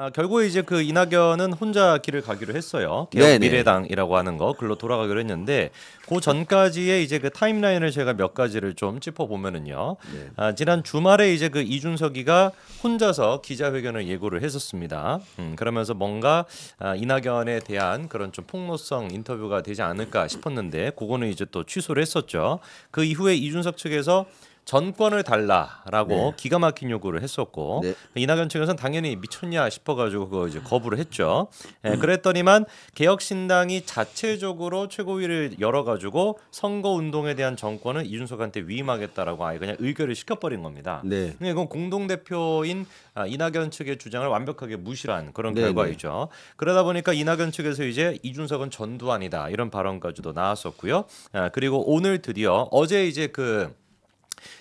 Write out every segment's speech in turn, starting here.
아, 결국에 이제 그 이낙연은 혼자 길을 가기로 했어요. 개혁 네, 네네. 미래당이라고 하는 거 글로 돌아가기로 했는데 그 전까지의 이제 그 타임라인을 제가 몇 가지를 좀 짚어 보면은요. 네. 아, 지난 주말에 이제 그 이준석이가 혼자서 기자회견을 예고를 했었습니다. 음, 그러면서 뭔가 아, 이낙연에 대한 그런 좀 폭로성 인터뷰가 되지 않을까 싶었는데 그거는 이제 또 취소를 했었죠. 그 이후에 이준석 측에서 전권을 달라라고 네. 기가 막힌 요구를 했었고 네. 이낙연 측에서는 당연히 미쳤냐 싶어가지고 그거 이제 아. 거부를 했죠. 예, 음. 그랬더니만 개혁신당이 자체적으로 최고위를 열어가지고 선거 운동에 대한 정권을 이준석한테 위임하겠다라고 아예 그냥 의결을 시켜버린 겁니다. 네. 근데 이건 공동 대표인 아, 이낙연 측의 주장을 완벽하게 무시한 그런 네, 결과이죠. 네. 그러다 보니까 이낙연 측에서 이제 이준석은 전두환이다 이런 발언까지도 나왔었고요. 아, 그리고 오늘 드디어 어제 이제 그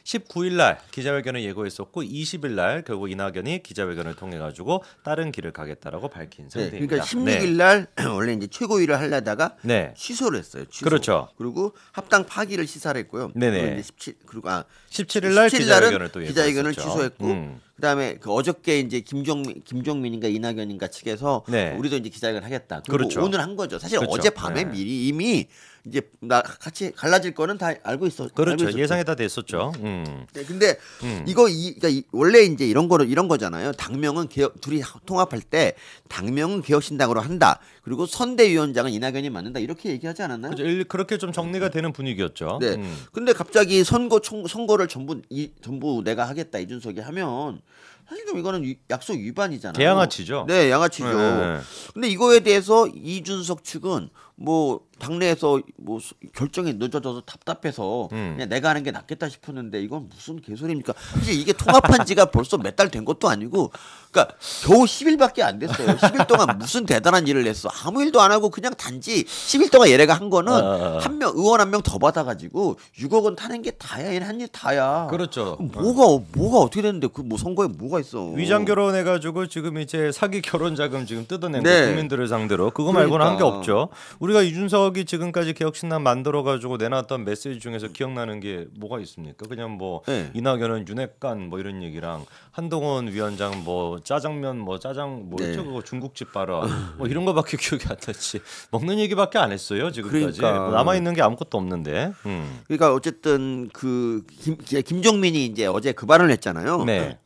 19일날 기자회견을 예고했었고 20일날 결국 이낙연이 기자회견을 통해 가지고 다른 길을 가겠다라고 밝힌 네, 상태입니다. 그러니까 16일날 네. 원래 이제 최고위를 하려다가 네. 취소를 했어요. 취소. 그렇죠. 그리고 합당 파기를 시사를 했고요. 네네. 17 그리고 아 17일날 기자회견을 또 기자회견을 취소했고 음. 그다음에 그 어저께 이제 김종민 김종민인가 이낙연인가 측에서 네. 우리도 이제 기자회견 하겠다. 그리고 그렇죠. 오늘 한 거죠. 사실 그렇죠. 어젯밤에 네. 미리 이미 이제 나 같이 갈라질 거는 다 알고 있어. 그렇죠. 알고 예상이 다 됐었죠. 음. 네, 근데 음. 이거 이 그러니까 원래 이제 이런 거는 이런 거잖아요. 당명은 개혁 둘이 통합할 때 당명은 개혁신당으로 한다. 그리고 선대위원장은 이낙연이 맞는다. 이렇게 얘기하지 않았나요? 그렇죠. 그렇게 좀 정리가 되는 분위기였죠. 네. 음. 근데 갑자기 선거 총, 선거를 전부 이 전부 내가 하겠다 이준석이 하면 사실 좀 이거는 약속 위반이잖아요. 대양아치죠. 네, 양아치죠. 네, 네, 네. 근데 이거에 대해서 이준석 측은 뭐 당내에서 뭐 결정이 늦어져서 답답해서 음. 그냥 내가 하는 게 낫겠다 싶었는데 이건 무슨 개소리입니까? 이제 이게 통합한 지가 벌써 몇 달 된 것도 아니고 그러니까 겨우 10일밖에 안 됐어요. 10일 동안 무슨 대단한 일을 했어. 아무 일도 안 하고 그냥 단지 10일 동안 얘네가 한 거는 어. 한명 의원 한 명 더 받아가지고 6억 원 타는 게 다야. 얘는 한일 다야. 그렇죠. 뭐가 뭐가 어떻게 됐는데 그 뭐 선거에 뭐가 있어. 위장 결혼해가지고 지금 이제 사기 결혼 자금 지금 뜯어낸 네. 국민들을 상대로 그거 말고는 그러니까. 한게 없죠. 우리가 이준석이 지금까지 개혁신당 만들어가지고 내놨던 메시지 중에서 기억나는 게 뭐가 있습니까? 그냥 뭐 네. 이낙연은 윤핵관 뭐 이런 얘기랑 한동훈 위원장 뭐 짜장면 뭐 짜장 뭐였죠 네. 그거 중국집 봐라 뭐 이런 거밖에 기억이 안났지 먹는 얘기밖에 안 했어요 지금까지 그러니까. 뭐 남아 있는 게 아무것도 없는데 음. 그러니까 어쨌든 그 김, 김종민이 이제 어제 그 발언을 했잖아요. 네. 네.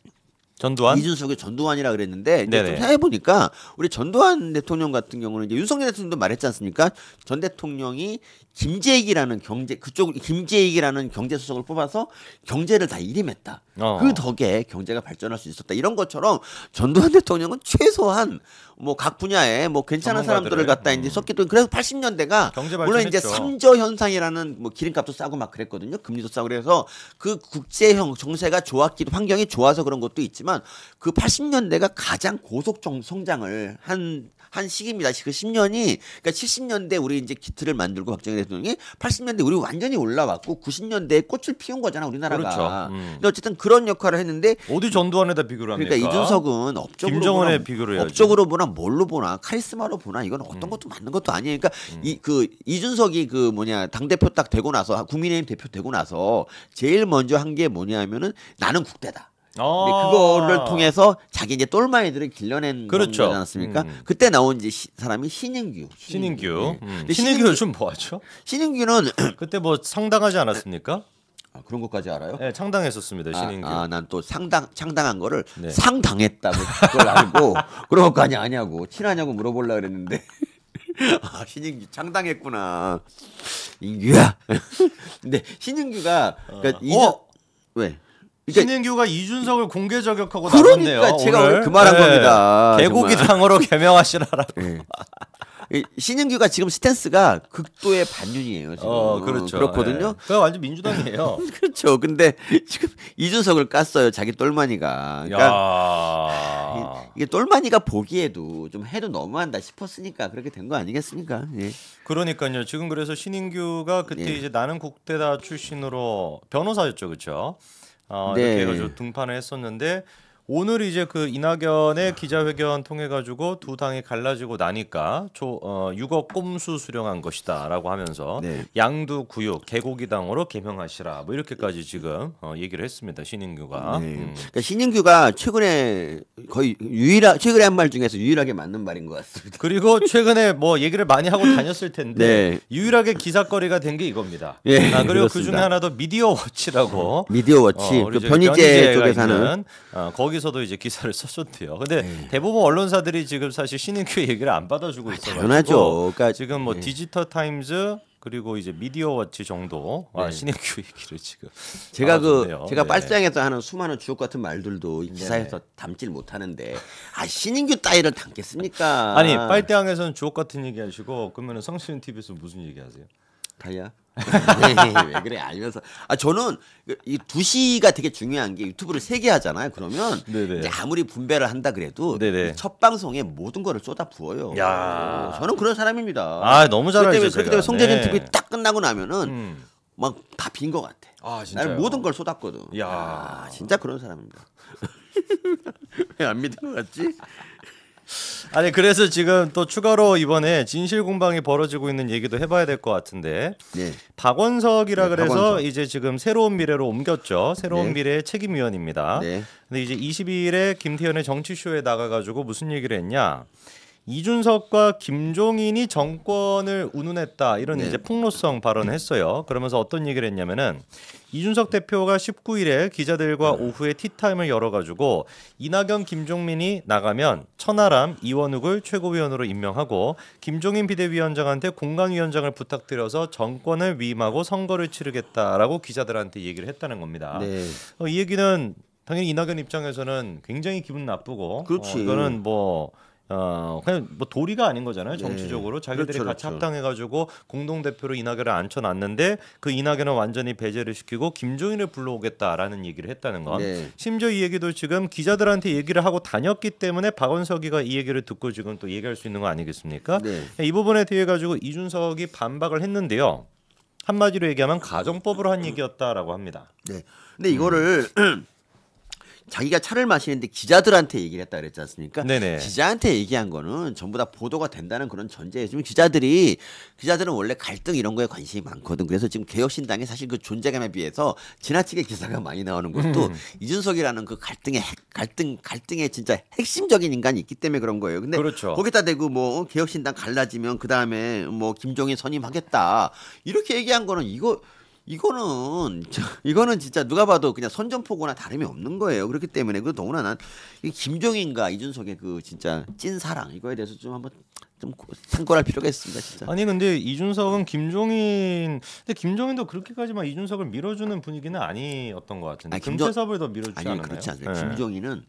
전두환 이준석이 전두환이라 그랬는데 이제 좀해 보니까 우리 전두환 대통령 같은 경우는 이제 윤석열 대통령도 말했지 않습니까? 전 대통령이 김재익이라는 경제 그쪽 김재익이라는 경제수석을 뽑아서 경제를 다 일임했다. 어. 그 덕에 경제가 발전할 수 있었다. 이런 것처럼 전두환 음. 대통령은 최소한 뭐 각 분야에 뭐 괜찮은 사람들을 갖다 음. 이제 섞기도 그래서 80년대가 물론 이제 삼저 현상이라는 뭐 기름값도 싸고 막 그랬거든요. 금리도 싸고 그래서 그 국제형 정세가 좋았기도 환경이 좋아서 그런 것도 있지만 그 80년대가 가장 고속 성장을 한 한 시기입니다. 그 10년이 그러니까 70년대 우리 이제 기틀을 만들고 박정희 대통령이 80년대 우리 완전히 올라왔고 90년대에 꽃을 피운 거잖아 우리나라가. 그렇죠. 음. 근데 어쨌든 그런 역할을 했는데 어디 전두환에다 비교를 합니까? 그러니까 이준석은 업적으로 김정은의 보나, 비교를 해야지. 업적으로 보나 뭘로 보나 카리스마로 보나 이건 어떤 음. 것도 맞는 것도 아니니까 그러니까 음. 이그 이준석이 그 뭐냐 당 대표 딱 되고 나서 국민의힘 대표 되고 나서 제일 먼저 한 게 뭐냐면은 나는 국대다. 아. 그거를 통해서 자기 이제 똘마이들을 길러낸 그렇죠. 거지 않았습니까? 음. 그때 나온 이제 시, 사람이 신인규. 신인규. 신인규. 네. 음. 신인규 요즘 뭐하죠? 신인규는 그때 뭐 상당하지 않았습니까? 아, 그런 것까지 알아요? 네, 창당했었습니다. 신인규. 아, 아난또 상당 창당한 거를 네. 상당했다고 그걸 알고 그런 것까지 아냐고 친하냐고 물어보려 그랬는데 아, 신인규 창당했구나. 인규야. 근데 신인규가 그러니까 어. 이 어? 왜? 그러니까, 신인규가 이준석을 공개 저격하고 그러니까 나왔네요. 그러니까 제가 오늘 그 말한 네. 겁니다. 개고기 당으로 개명하시라라고. 네. 신영규가 지금 스탠스가 극도의 반윤이에요. 지금. 어, 그렇죠. 그렇거든요. 네. 완전 민주당이에요. 그렇죠. 근데 지금 이준석을 깠어요. 자기 똘마니가. 그러니까 하, 이게 똘마니가 보기에도 좀 해도 너무한다 싶었으니까 그렇게 된 거 아니겠습니까? 예. 그러니까요. 지금 그래서 신인규가 그때 예. 이제 나는 국대다 출신으로 변호사였죠, 그렇죠? 어, 네. 이렇게 해가지고 등판을 했었는데 오늘 이제 그 이낙연의 기자회견 통해 가지고 두 당이 갈라지고 나니까 조, 어, 6억 꼼수 수령한 것이다라고 하면서 네. 양두 구육 개고기당으로 개명하시라 뭐 이렇게까지 지금 어, 얘기를 했습니다 신인규가. 네. 음. 그러니까 신인규가 최근에 거의 유일한 최근에 한 말 중에서 유일하게 맞는 말인 것 같습니다. 그리고 최근에 뭐 얘기를 많이 하고 다녔을 텐데 네. 유일하게 기사거리가 된 게이겁니다 예, 아, 그리고 그 중에 하나 도 미디어 워치라고 미디어 어, 워치 어, 그 변희재 쪽에 서는 어, 거기서도 이제 기사를 썼었대요. 근데 에 네. 대부분 언론사들이 지금 사실 신인큐 얘기를 안 받아주고 아, 있어요. 당연하죠. 그러니까 지금 뭐에 네. 디지털 타임즈 그리고 이제 미디어 워치 정도 아, 네. 아, 신의 규육기를 지금 제가 그 제가 네. 빨장에서 하는 수많은 주옥 같은 말들도 네. 기사에서 네. 담질 못하는데 아 신인규 따위를 담겠습니까? 아니 빨대항에서는 주옥 같은 얘기하시고 그러면 성시 TV에서 무슨 얘기하세요? 다이아 왜 그래 아니면서 아 저는 그 이 2시가 되게 중요한 게 유튜브를 세 개 하잖아요. 그러면 아무리 분배를 한다 그래도 첫 방송에 모든 거를 쏟아 부어요. 야. 저는 그런 사람입니다. 아 너무 잘 알죠. 그렇기 때문에 송재진 네. TV 딱 끝나고 나면은 음. 막다 빈 것 같아. 아 진짜. 모든 걸 쏟았거든. 야 아, 진짜 그런 사람입니다. 왜 안 믿는 것 같지? 아니 그래서 지금 또 추가로 이번에 진실 공방이 벌어지고 있는 얘기도 해봐야 될 것 같은데 네. 박원석이라 네, 그래서 박원석. 이제 지금 새로운 미래로 옮겼죠. 새로운 네. 미래의 책임위원입니다. 네. 근데 이제 2 2일에 김태현의 정치쇼에 나가가지고 무슨 얘기를 했냐? 이준석과 김종인이 정권을 운운했다 이런 네. 이제 폭로성 발언을 했어요. 그러면서 어떤 얘기를 했냐면은 이준석 대표가 19일에 기자들과 네. 오후에 티타임을 열어가지고 이낙연, 김종민이 나가면 천하람, 이원욱을 최고위원으로 임명하고 김종인 비대위원장한테 공강위원장을 부탁드려서 정권을 위임하고 선거를 치르겠다라고 기자들한테 얘기를 했다는 겁니다. 네. 어, 이 얘기는 당연히 이낙연 입장에서는 굉장히 기분 나쁘고 어, 그렇지. 어, 이거는 뭐어 그냥 뭐 도리가 아닌 거잖아요. 네. 정치적으로 네. 자기들이 그렇죠, 같이 그렇죠. 합당해가지고 공동 대표로 이낙연을 앉혀놨는데 그 이낙연은 완전히 배제를 시키고 김종인을 불러오겠다라는 얘기를 했다는 건 네. 심지어 이 얘기도 지금 기자들한테 얘기를 하고 다녔기 때문에 박원석이가 이 얘기를 듣고 지금 또 얘기할 수 있는 거 아니겠습니까? 네. 이 부분에 대해 가지고 이준석이 반박을 했는데요. 한마디로 얘기하면 가정법으로 한 얘기였다라고 합니다. 네. 근데 이거를 음. 자기가 차를 마시는데 기자들한테 얘기를 했다 그랬지 않습니까? 네네. 기자한테 얘기한 거는 전부 다 보도가 된다는 그런 전제예요. 지금 기자들이 기자들은 원래 갈등 이런 거에 관심이 많거든. 그래서 지금 개혁신당이 사실 그 존재감에 비해서 지나치게 기사가 많이 나오는 것도 음. 이준석이라는 그 갈등의 갈등 갈등의 진짜 핵심적인 인간이 있기 때문에 그런 거예요. 근데 그렇죠. 거기다 대고 뭐 어, 개혁신당 갈라지면 그 다음에 뭐 김종인 선임하겠다 이렇게 얘기한 거는 이거 이거는 이거는 진짜 누가 봐도 그냥 선전포고나 다름이 없는 거예요. 그렇기 때문에 그 너무나 난 김종인과 이준석의 그 진짜 찐 사랑 이거에 대해서 좀 한번 좀 상고할 필요가 있습니다 진짜. 아니 근데 이준석은 김종인 근데 김종인도 그렇게까지 막 이준석을 밀어주는 분위기는 아니었던 것 같은데 아니, 김조... 금태섭을 더 밀어주지 아니, 않았나요? 그렇지 않아요. 네. 김종인은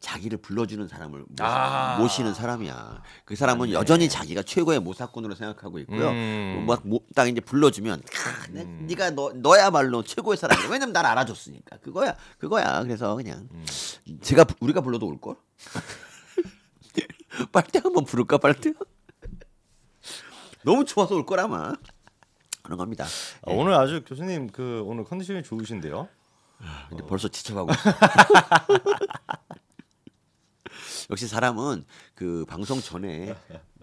자기를 불러주는 사람을 모시, 아~ 모시는 사람이야. 그 사람은 네. 여전히 자기가 최고의 모사꾼으로 생각하고 있고요. 음. 뭐딱 이제 불러주면 캬, 음. 네가 너 너야말로 최고의 사람이야. 왜냐면 날 알아줬으니까 그거야 그거야. 그래서 그냥 음. 제가 우리가 불러도 올 걸. 빨대 한번 부를까 빨대? 너무 좋아서 올 거라마. 그런 겁니다. 아, 예. 오늘 아주 교수님 그 오늘 컨디션이 좋으신데요. 아, 근데 어. 벌써 지쳐가고 있어. 역시 사람은 그 방송 전에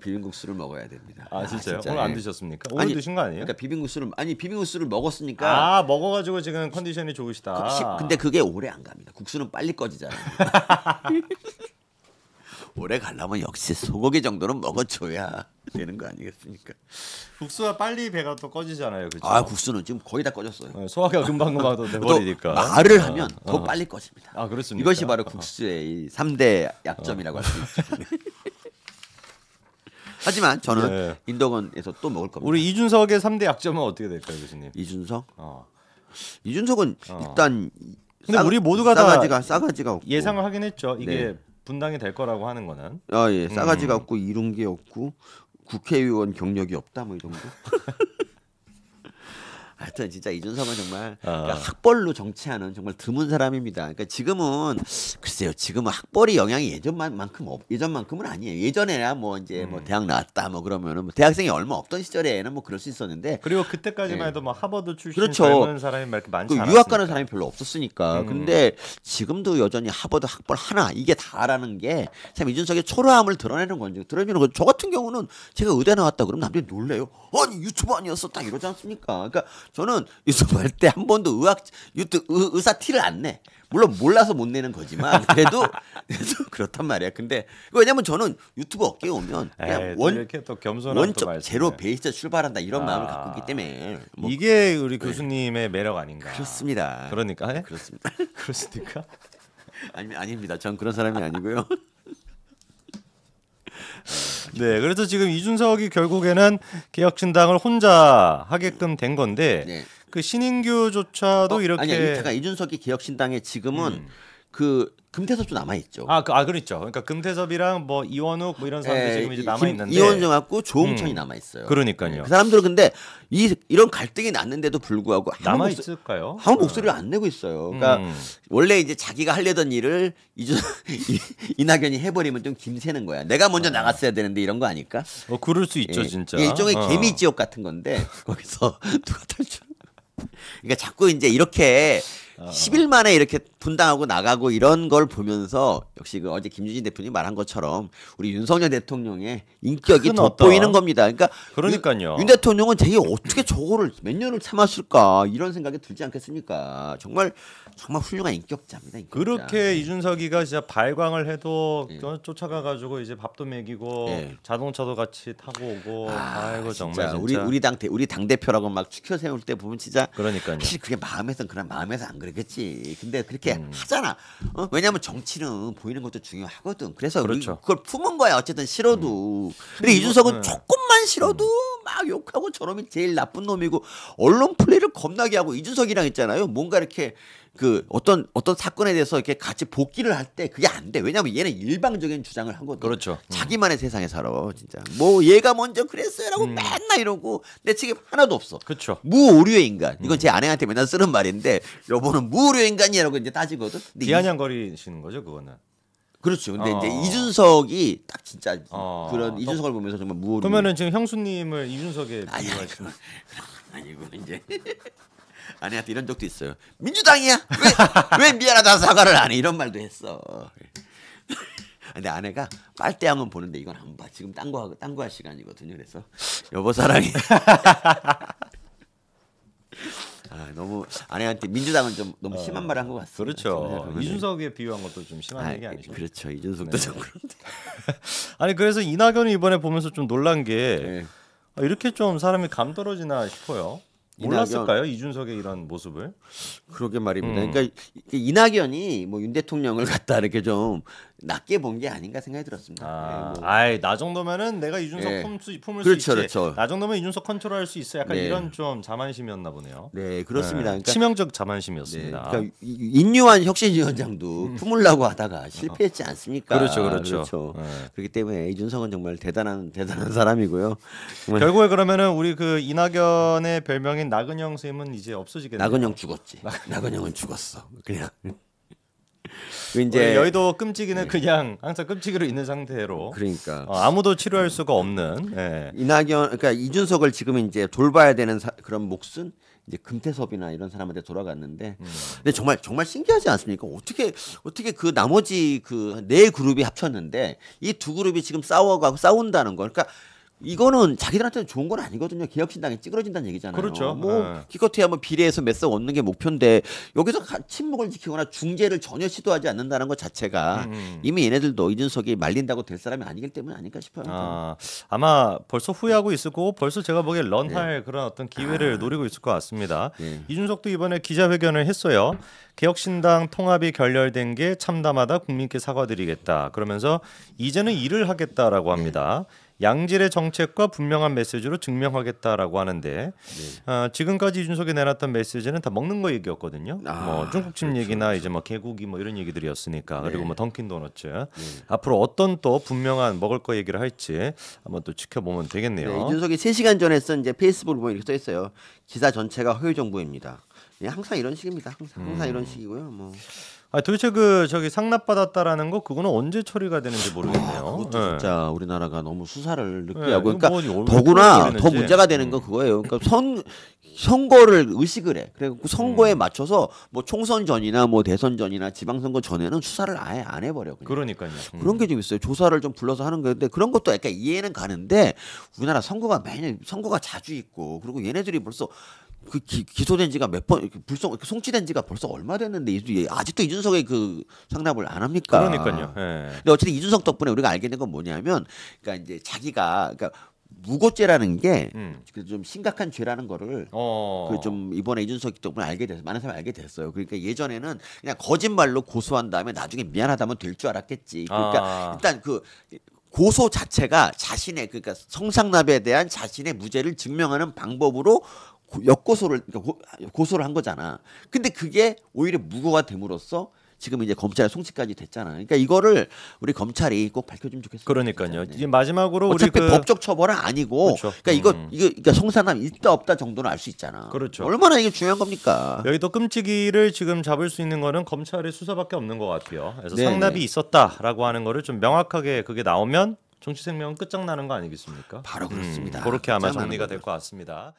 비빔국수를 먹어야 됩니다. 아, 아 진짜요? 진짜. 오늘 안 예. 드셨습니까? 오늘 아니, 드신 거 아니에요? 그러니까 비빔국수를 아니 비빔국수를 먹었으니까 아 먹어가지고 지금 컨디션이 좋으시다. 그, 근데 그게 오래 안 갑니다. 국수는 빨리 꺼지잖아요. 오래 가려면 역시 소고기 정도는 먹어줘야 되는 거 아니겠습니까? 국수가 빨리 배가 또 꺼지잖아요. 그렇죠? 아 국수는 지금 거의 다 꺼졌어요. 네, 소화가 금방 금방 돼버리니까 말을 어, 하면 아, 더 어. 빨리 꺼집니다. 아 그렇습니까? 이것이 바로 어. 국수의 3대 약점이라고 할 수 있죠. 하지만 저는 네. 인덕원에서 또 먹을 겁니다. 우리 이준석의 3대 약점은 어떻게 될까요, 교수님? 이준석? 어. 이준석은 어. 일단 근데 싸, 우리 모두가 싸가지가, 다 싸가지가 없고. 예상을 하긴 했죠. 이게 네. 분당이 될 거라고 하는 거는 아 예, 싸가지가 음. 없고 이룬 게 없고 국회의원 경력이 없다 뭐이 정도. 하여튼 진짜 이준석은 정말 아. 그러니까 학벌로 정치하는 정말 드문 사람입니다. 그러니까 지금은 글쎄요, 지금은 학벌이 영향이 예전만큼 없, 예전만큼은 아니에요. 예전에야 뭐 이제 뭐 음. 뭐 대학 나왔다 뭐 그러면은 뭐 대학생이 얼마 없던 시절에는 뭐 그럴 수 있었는데 그리고 그때까지만 예. 해도 뭐 하버드 출신 그렇죠. 젊은 사람이 막 많지 그 유학 가는 사람이 별로 없었으니까. 음. 근데 지금도 여전히 하버드 학벌 하나 이게 다라는 게 참 이준석의 초라함을 드러내는 건지 드러내는 건저 같은 경우는 제가 의대 나왔다 그러면 남들이 놀래요. 아니 유튜버 아니었어 딱 이러지 않습니까? 그러니까 저는 유튜브할 때 한 번도 의학 유튜 브 의사 티를 안 내. 물론 몰라서 못 내는 거지만 그래도, 그래도 그렇단 말이야. 근데 왜냐면 저는 유튜브 어깨에 오면 그냥 에이, 원 이렇게 또 겸손한 원점 제로 베이스 출발한다 이런 아, 마음을 갖고 있기 때문에 뭐, 이게 우리 네. 교수님의 네. 매력 아닌가. 그렇습니다. 그러니까 네? 그렇습니다. 그렇습니까? 아니 아닙니다. 전 그런 사람이 아니고요. 네, 그래서 지금 이준석이 결국에는 개혁신당을 혼자 하게끔 된 건데 네. 그 신인규조차도 어, 이렇게 아니 그러 이준석이 개혁신당에 지금은 음. 그 금태섭도 남아 있죠. 아, 그, 아 그렇죠. 그러니까 금태섭이랑 뭐 이원욱 뭐 이런 사람들 이 예, 지금 이제 남아 있는데 이원정하고 조홍천이 음. 남아 있어요. 그러니까요. 예, 그 사람들은 근데 이 이런 갈등이 났는데도 불구하고 남아 있을까요? 아무 네. 목소리를 안 내고 있어요. 그러니까 음. 원래 이제 자기가 하려던 일을 이주 이낙연이 해버리면 좀 김새는 거야. 내가 먼저 어. 나갔어야 되는데 이런 거 아닐까? 어, 그럴 수 있죠, 예, 진짜. 일종의 어. 개미 지옥 같은 건데 거기서 누가 탈출? 그러니까 자꾸 이제 이렇게 어. 10일 만에 이렇게 분당하고 나가고 이런 걸 보면서 역시 그 어제 김유진 대표님 말한 것처럼 우리 윤석열 대통령의 인격이 돋보이는 겁니다. 그러니까 그러니까요. 윤, 윤 대통령은 되게 어떻게 저거를 몇 년을 참았을까 이런 생각이 들지 않겠습니까? 정말 정말 훌륭한 인격자입니다. 인격자. 그렇게 네. 이준석이가 진짜 발광을 해도 네. 쫓아가 가지고 이제 밥도 먹이고 네. 자동차도 같이 타고 오고 아, 이고 정말 진짜. 우리 우리 당 우리 당 대표라고 막 추켜 세울 때 보면 진짜 그러니까요. 사실 그게 마음에선 그런 마음에서 안 그래. 그러겠지. 근데 그렇게 음. 하잖아. 어? 왜냐하면 정치는 보이는 것도 중요하거든. 그래서 그렇죠. 그걸 품은 거야. 어쨌든 싫어도. 음. 근데 이준석은 네. 조금만 싫어도 음. 막 욕하고 저놈이 제일 나쁜 놈이고 언론 플레이를 겁나게 하고 이준석이랑 있잖아요. 뭔가 이렇게 그 어떤 어떤 사건에 대해서 이렇게 같이 복귀를 할 때 그게 안 돼. 왜냐하면 얘는 일방적인 주장을 한거든 그렇죠. 음. 자기만의 음. 세상에 살아 진짜. 뭐 얘가 먼저 그랬어요라고 음. 맨날 이러고 내 책임 하나도 없어. 그렇죠. 무오류의 인간. 이건 음. 제 아내한테 맨날 쓰는 말인데 여보는 무오류의 인간이라고 이제 따지거든. 비아냥거리시는 거죠 그거는. 그렇죠. 근데 어. 이제 이준석이 딱 진짜 어. 그런 어. 이준석을 보면서 정말 무엇 그러면은 지금 형수님을 이준석에 아니 아니 그 아니고 이제 아니 하여 이런 적도 있어요. 민주당이야. 왜, 왜 미안하다 사과를 안 해? 이런 말도 했어. 근데 아내가 빨대양은 보는데 이건 안 봐. 지금 딴거 하고 딴거 할 시간이거든요. 그래서 여보 사랑해. 아, 너무 아내한테 민주당은 좀 너무 어. 심한 어, 말한 것 같습니다. 그렇죠. 네. 이준석 위에 비유한 것도 좀 심한 아, 얘기 아니죠? 그렇죠. 이준석도 네. 좀 그런데. 아니 그래서 이낙연이 이번에 보면서 좀 놀란 게 네. 아, 이렇게 좀 사람이 감 떨어지나 싶어요. 몰랐을까요 이준석의 이런 모습을? 그러게 말입니다. 음. 그러니까 이낙연이 뭐 윤 대통령을 갖다 이렇게 좀 낮게 본 게 아닌가 생각이 들었습니다. 아, 네, 뭐. 아이, 나 정도면은 내가 이준석 네. 예. 품수, 품을 그렇죠, 수 있지. 그렇죠. 나 정도면 이준석 컨트롤할 수 있어. 약간 네. 이런 좀 자만심이었나 보네요. 네, 그렇습니다. 네. 그러니까, 치명적 자만심이었습니다. 네, 그러니까 인류한 혁신위원장도 음. 품으려고 하다가 실패했지 않습니까? 그렇죠, 그렇죠. 그렇죠. 네. 그렇기 때문에 이준석은 정말 대단한 대단한 사람이고요. 결국에 그러면은 우리 그 이낙연의 별명인 계신 나근영 쌤은 이제 없어지겠네요. 나근영 죽었지. 나근영은 죽었어. 그냥. 그 이제 여의도 끔찍이는 네. 그냥 항상 끔찍이로 있는 상태로 그러니까 어, 아무도 치료할 수가 없는 네. 이낙연 그러니까 이준석을 지금 이제 돌봐야 되는 사, 그런 몫은 이제 금태섭이나 이런 사람한테 돌아갔는데 음. 근데 정말 정말 신기하지 않습니까? 어떻게 어떻게 그 나머지 그 네 그룹이 합쳤는데 이 두 그룹이 지금 싸워가고 싸운다는 거 그러니까 이거는 자기들한테는 좋은 건 아니거든요. 개혁신당이 찌그러진다는 얘기잖아요. 그렇죠. 뭐 네. 기껏해야 한 뭐 비례해서 몇석 얻는 게 목표인데 여기서 침묵을 지키거나 중재를 전혀 시도하지 않는다는 것 자체가 음. 이미 얘네들도 이준석이 말린다고 될 사람이 아니기 때문에 아닐까 싶어요. 아, 마 벌써 후회하고 있을 거고 벌써 제가 보기에 런할 네. 예. 그런 어떤 기회를 아. 노리고 있을 것 같습니다. 네. 이준석도 이번에 기자회견을 했어요. 개혁신당 통합이 결렬된 게 참담하다 국민께 사과드리겠다. 그러면서 이제는 일을 하겠다라고 합니다. 네. 양질의 정책과 분명한 메시지로 증명하겠다라고 하는데 네. 어, 지금까지 이준석이 내놨던 메시지는 다 먹는 거 얘기였거든요. 아, 뭐 중국집 그렇죠, 얘기나 그렇죠. 이제 뭐 개고기 뭐 이런 얘기들이었으니까 네. 그리고 뭐 던킨 도너츠 네. 앞으로 어떤 또 분명한 먹을 거 얘기를 할지 한번 또 지켜보면 되겠네요. 네, 이준석이 세시간 전에 쓴 이제 페이스북을 보면 이렇게 써 있어요. 기사 전체가 허위 정보입니다. 예, 항상 이런 식입니다. 항상, 항상 음. 이런 식이고요. 뭐아 도대체 그 저기 상납받았다라는 거 그거는 언제 처리가 되는지 모르겠네요. 아, 그것도 네. 진짜 예. 우리나라가 너무 수사를 예, 늦게 하고 그러니까 뭐 더구나 더 문제가 되는 건 그거예요. 그러니까 선 선거를 의식을 해. 그래갖고 그 선거에 음. 맞춰서 뭐 총선 전이나 뭐 대선 전이나 지방선거 전에는 수사를 아예 안 해버려. 그 그러니까요. 음. 그런 게 좀 있어요. 조사를 좀 불러서 하는 건데 그런 것도 약간 이해는 가는데 우리나라 선거가 매년 선거가 자주 있고 그리고 얘네들이 벌써 그 기, 기소된 지가 몇 번 불송 송치된 지가 벌써 얼마 됐는데 아직도 이준석의 그 상납을 안 합니까? 그러니까요. 예. 근데 어쨌든 이준석 덕분에 우리가 알게 된 건 뭐냐면 그러니까 이제 자기가 그러니까 무고죄라는 게좀 음. 그 심각한 죄라는 거를 어. 그좀 이번에 이준석 덕분에 알게 돼서 많은 사람이 알게 됐어요. 그러니까 예전에는 그냥 거짓말로 고소한 다음에 나중에 미안하다면 될 줄 알았겠지. 그러니까 아. 일단 그 고소 자체가 자신의 그러니까 성상납에 대한 자신의 무죄를 증명하는 방법으로 역고소를 그러니까 고, 아, 소를한 거잖아. 근데 그게 오히려 무고가 됨으로써 지금 이제 검찰 송치까지 됐잖아. 그러니까 이거를 우리 검찰이 꼭 밝혀주면 좋겠어요. 그러니까요. 이제 네. 마지막으로 어차피 그... 법적 처벌은 아니고, 그렇죠. 그러니까 이거 음. 이거 그러니까 성산함 있다 없다 정도는 알 수 있잖아. 그렇죠. 얼마나 이게 중요한 겁니까? 여기도 끔찍이를 지금 잡을 수 있는 거는 검찰의 수사밖에 없는 것 같아요. 그래서 네네. 상납이 있었다라고 하는 거를 좀 명확하게 그게 나오면 정치 생명은 끝장나는 거 아니겠습니까? 바로 그렇습니다. 음, 그렇게 아마 정리가 될 것 같습니다.